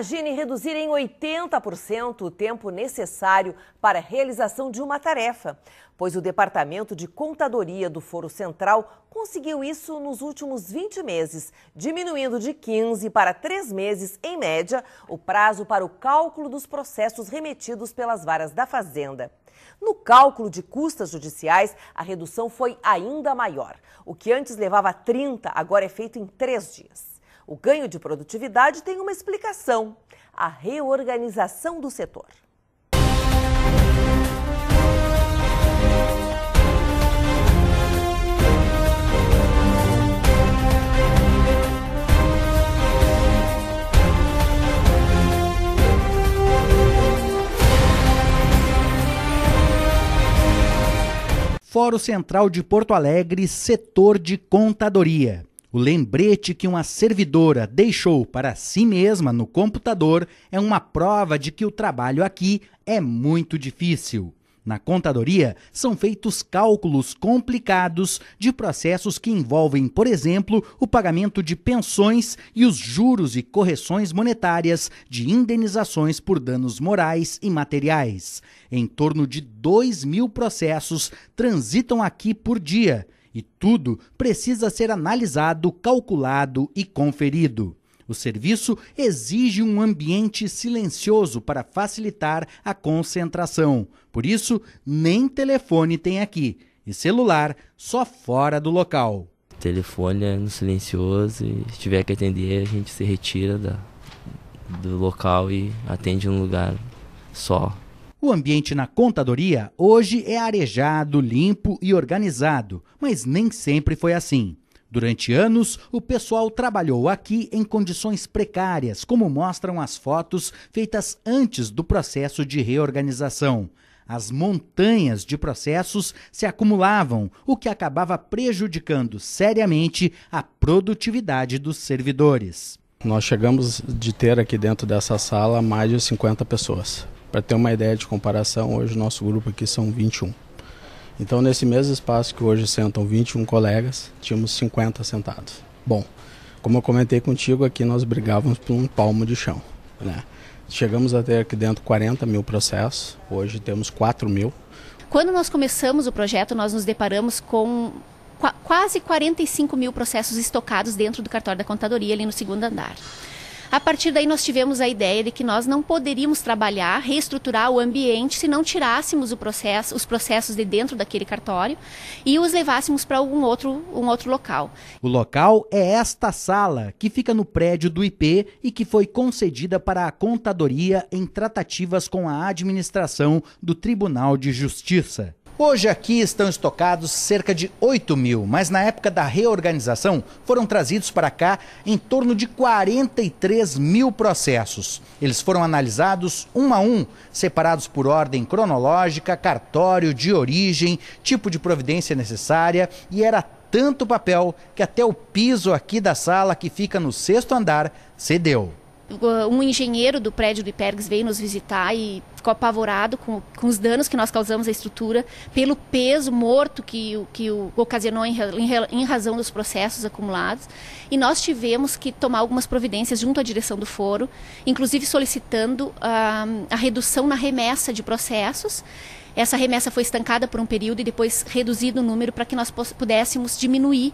Imagine reduzir em 80% o tempo necessário para a realização de uma tarefa, pois o Departamento de Contadoria do Foro Central conseguiu isso nos últimos 20 meses, diminuindo de 15 para 3 meses, em média, o prazo para o cálculo dos processos remetidos pelas varas da Fazenda. No cálculo de custas judiciais, a redução foi ainda maior. O que antes levava 30, agora é feito em 3 dias. O ganho de produtividade tem uma explicação: a reorganização do setor. Fórum Central de Porto Alegre, setor de contadoria. O lembrete que uma servidora deixou para si mesma no computador é uma prova de que o trabalho aqui é muito difícil. Na contadoria, são feitos cálculos complicados de processos que envolvem, por exemplo, o pagamento de pensões e os juros e correções monetárias de indenizações por danos morais e materiais. Em torno de 2 mil processos transitam aqui por dia e tudo precisa ser analisado, calculado e conferido. O serviço exige um ambiente silencioso para facilitar a concentração. Por isso, nem telefone tem aqui e celular só fora do local. Telefone é no silencioso e se tiver que atender, a gente se retira da, do local e atende em um lugar só. O ambiente na contadoria hoje é arejado, limpo e organizado, mas nem sempre foi assim. Durante anos, o pessoal trabalhou aqui em condições precárias, como mostram as fotos feitas antes do processo de reorganização. As montanhas de processos se acumulavam, o que acabava prejudicando seriamente a produtividade dos servidores. Nós chegamos de ter aqui dentro dessa sala mais de 50 pessoas. Para ter uma ideia de comparação, hoje o nosso grupo aqui são 21. Então, nesse mesmo espaço que hoje sentam 21 colegas, tínhamos 50 sentados. Bom, como eu comentei contigo, aqui nós brigávamos por um palmo de chão. Né? Chegamos a ter aqui dentro 40 mil processos, hoje temos 4 mil. Quando nós começamos o projeto, nós nos deparamos com quase 45 mil processos estocados dentro do cartório da contadoria, ali no segundo andar. A partir daí, nós tivemos a ideia de que nós não poderíamos trabalhar, reestruturar o ambiente se não tirássemos processo, os processos de dentro daquele cartório e os levássemos para algum outro, um outro local. O local é esta sala, que fica no prédio do IP e que foi concedida para a contadoria em tratativas com a administração do Tribunal de Justiça. Hoje aqui estão estocados cerca de 8 mil, mas na época da reorganização foram trazidos para cá em torno de 43 mil processos. Eles foram analisados um a um, separados por ordem cronológica, cartório, de origem, tipo de providência necessária e era tanto papel que até o piso aqui da sala que fica no sexto andar cedeu um engenheiro do prédio do Ipergs veio nos visitar e ficou apavorado com, com os danos que nós causamos à estrutura, pelo peso morto que, que o ocasionou em, em, em razão dos processos acumulados. E nós tivemos que tomar algumas providências junto à direção do foro, inclusive solicitando a, a redução na remessa de processos. Essa remessa foi estancada por um período e depois reduzido o número para que nós pudéssemos diminuir,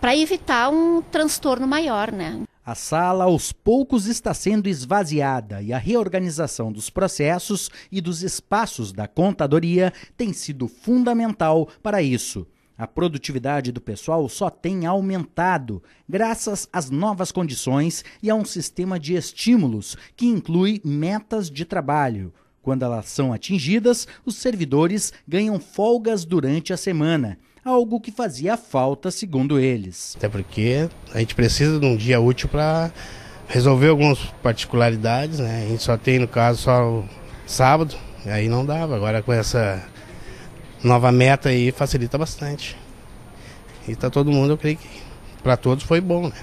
para evitar um transtorno maior, né? A sala aos poucos está sendo esvaziada e a reorganização dos processos e dos espaços da contadoria tem sido fundamental para isso. A produtividade do pessoal só tem aumentado, graças às novas condições e a um sistema de estímulos que inclui metas de trabalho. Quando elas são atingidas, os servidores ganham folgas durante a semana algo que fazia falta, segundo eles. Até porque a gente precisa de um dia útil para resolver algumas particularidades, né? A gente só tem, no caso, só o sábado, e aí não dava. Agora com essa nova meta aí facilita bastante. E está todo mundo, eu creio que para todos foi bom, né?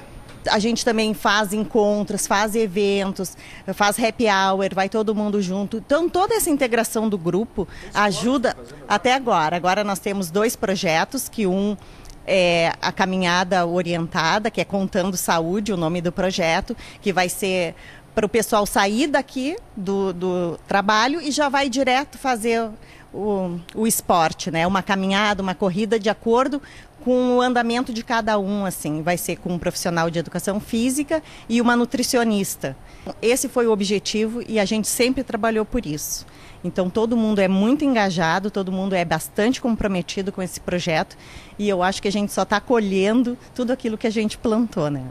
a gente também faz encontros, faz eventos, faz happy hour, vai todo mundo junto. Então, toda essa integração do grupo ajuda até agora. Agora nós temos dois projetos, que um é a caminhada orientada, que é Contando Saúde, o nome do projeto, que vai ser para o pessoal sair daqui do, do trabalho e já vai direto fazer o, o esporte, né? Uma caminhada, uma corrida de acordo com o andamento de cada um, assim, vai ser com um profissional de educação física e uma nutricionista. Esse foi o objetivo e a gente sempre trabalhou por isso. Então todo mundo é muito engajado, todo mundo é bastante comprometido com esse projeto e eu acho que a gente só está colhendo tudo aquilo que a gente plantou, né?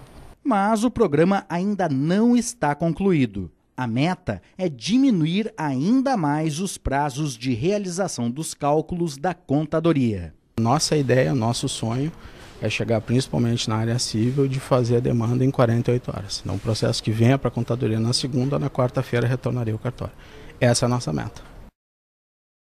Mas o programa ainda não está concluído. A meta é diminuir ainda mais os prazos de realização dos cálculos da contadoria. Nossa ideia, nosso sonho é chegar principalmente na área civil de fazer a demanda em 48 horas. Então, o processo que venha para a contadoria na segunda, na quarta-feira retornaria o cartório. Essa é a nossa meta.